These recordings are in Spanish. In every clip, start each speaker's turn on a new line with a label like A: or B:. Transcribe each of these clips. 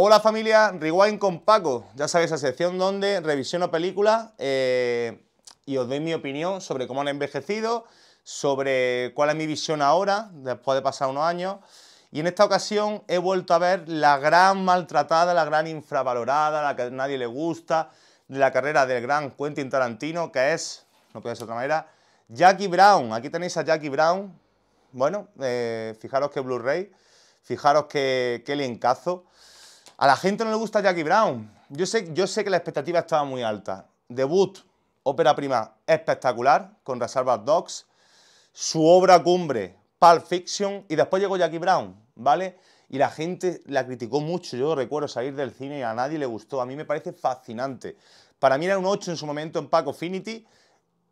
A: Hola familia, Rewind con Paco. Ya sabéis, la sección donde revisiono películas eh, y os doy mi opinión sobre cómo han envejecido, sobre cuál es mi visión ahora, después de pasar unos años. Y en esta ocasión he vuelto a ver la gran maltratada, la gran infravalorada, la que a nadie le gusta, de la carrera del gran Quentin Tarantino, que es, no puede ser de otra manera, Jackie Brown. Aquí tenéis a Jackie Brown. Bueno, eh, fijaros que Blu-ray, fijaros que, que encazo. A la gente no le gusta Jackie Brown. Yo sé, yo sé que la expectativa estaba muy alta. Debut, ópera prima espectacular, con Reservoir Dogs. Su obra cumbre, Pulp Fiction. Y después llegó Jackie Brown, ¿vale? Y la gente la criticó mucho. Yo recuerdo salir del cine y a nadie le gustó. A mí me parece fascinante. Para mí era un 8 en su momento en Paco Finity.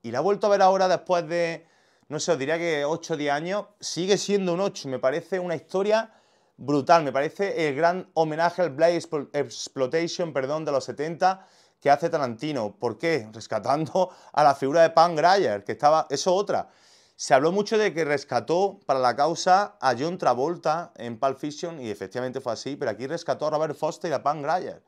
A: Y la he vuelto a ver ahora después de, no sé, os diría que 8 o 10 años. Sigue siendo un 8. Me parece una historia brutal. Me parece el gran homenaje al Blade Exploitation perdón, de los 70 que hace Tarantino. ¿Por qué? Rescatando a la figura de Pan Grier, que estaba... Eso otra. Se habló mucho de que rescató para la causa a John Travolta en Pulp Fiction, y efectivamente fue así, pero aquí rescató a Robert Foster y a Pan Grier.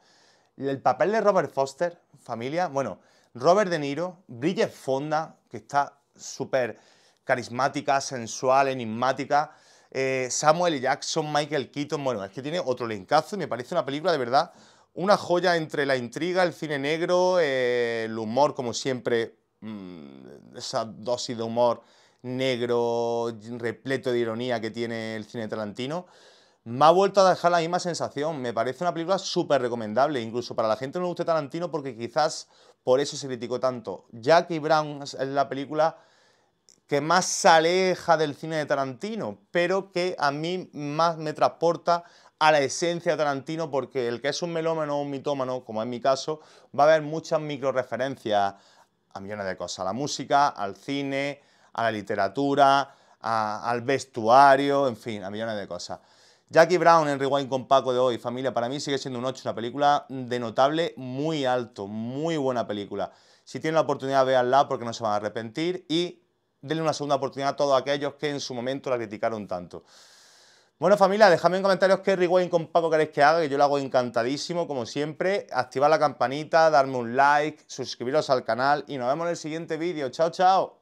A: El papel de Robert Foster, familia, bueno, Robert De Niro, Bridget Fonda, que está súper carismática, sensual, enigmática, eh, Samuel Jackson, Michael Keaton, bueno, es que tiene otro linkazo y me parece una película de verdad, una joya entre la intriga, el cine negro, eh, el humor, como siempre, mm, esa dosis de humor negro, repleto de ironía que tiene el cine tarantino me ha vuelto a dejar la misma sensación. Me parece una película súper recomendable, incluso para la gente que no le guste Tarantino, porque quizás por eso se criticó tanto. Jackie Brown es la película que más se aleja del cine de Tarantino, pero que a mí más me transporta a la esencia de Tarantino, porque el que es un melómano o un mitómano, como es mi caso, va a ver muchas referencias a millones de cosas, a la música, al cine, a la literatura, al vestuario, en fin, a millones de cosas. Jackie Brown en Rewind con Paco de hoy, familia, para mí sigue siendo un 8, una película de notable muy alto, muy buena película. Si tienen la oportunidad, veanla porque no se van a arrepentir y denle una segunda oportunidad a todos aquellos que en su momento la criticaron tanto. Bueno familia, dejadme en comentarios qué rewind con Paco queréis que haga, que yo lo hago encantadísimo, como siempre. Activar la campanita, darme un like, suscribiros al canal y nos vemos en el siguiente vídeo. Chao, chao.